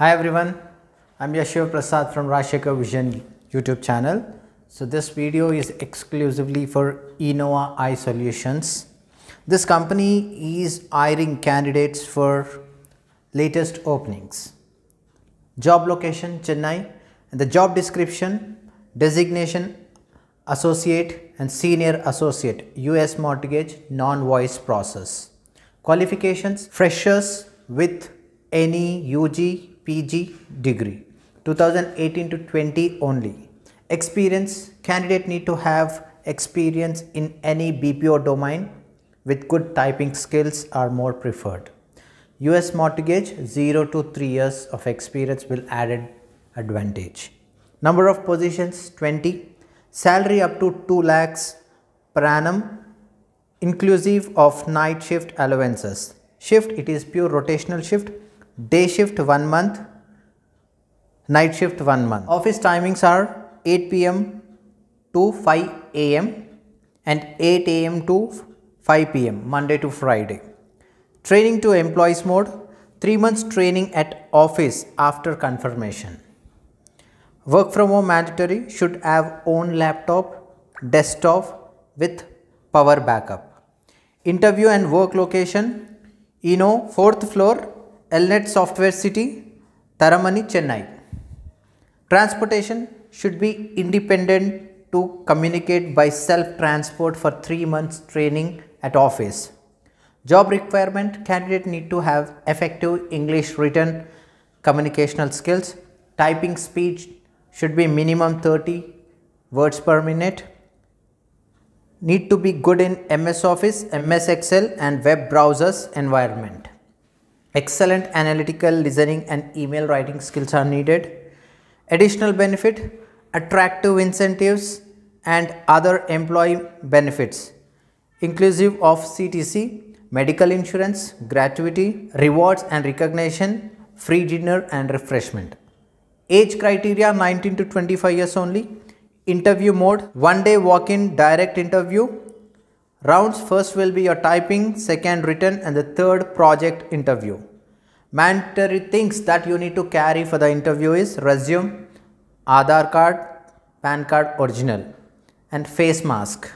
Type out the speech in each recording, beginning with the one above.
Hi everyone, I'm Yashiv Prasad from Rashika Vision YouTube channel. So this video is exclusively for Enoa Eye Solutions. This company is hiring candidates for latest openings. Job location Chennai and the job description, designation, associate and senior associate, US mortgage, non-voice process. Qualifications, freshers with any UG PG degree 2018 to 20 only. Experience candidate need to have experience in any BPO domain with good typing skills are more preferred. US mortgage 0 to 3 years of experience will an advantage. Number of positions 20. Salary up to 2 lakhs per annum inclusive of night shift allowances. Shift it is pure rotational shift day shift 1 month night shift 1 month office timings are 8 pm to 5 am and 8 am to 5 pm monday to friday training to employees mode 3 months training at office after confirmation work from home mandatory should have own laptop desktop with power backup interview and work location you know fourth floor Lnet Software City, Taramani, Chennai. Transportation should be independent to communicate by self-transport for 3 months training at office. Job requirement candidate need to have effective English written communicational skills. Typing speed should be minimum 30 words per minute. Need to be good in MS Office, MS Excel and web browsers environment. Excellent analytical listening and email writing skills are needed. Additional benefit, attractive incentives and other employee benefits, inclusive of CTC, medical insurance, gratuity, rewards and recognition, free dinner and refreshment. Age criteria 19 to 25 years only. Interview mode, one day walk-in direct interview Rounds first will be your typing, second written and the third project interview. Mandatory things that you need to carry for the interview is resume, Aadhaar card, PAN card original and face mask.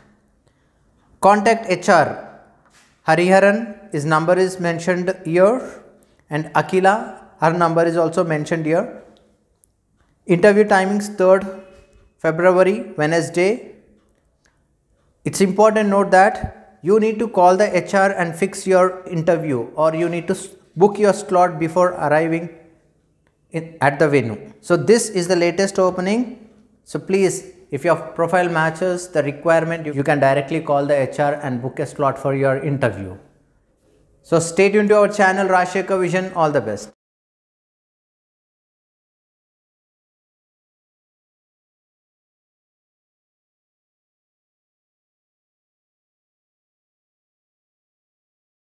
Contact HR. Hariharan, his number is mentioned here and Akila, her number is also mentioned here. Interview timings 3rd February, Wednesday it's important note that you need to call the HR and fix your interview or you need to book your slot before arriving in, at the venue. So this is the latest opening. So please if your profile matches the requirement you can directly call the HR and book a slot for your interview. So stay tuned to our channel Rashika Vision. All the best.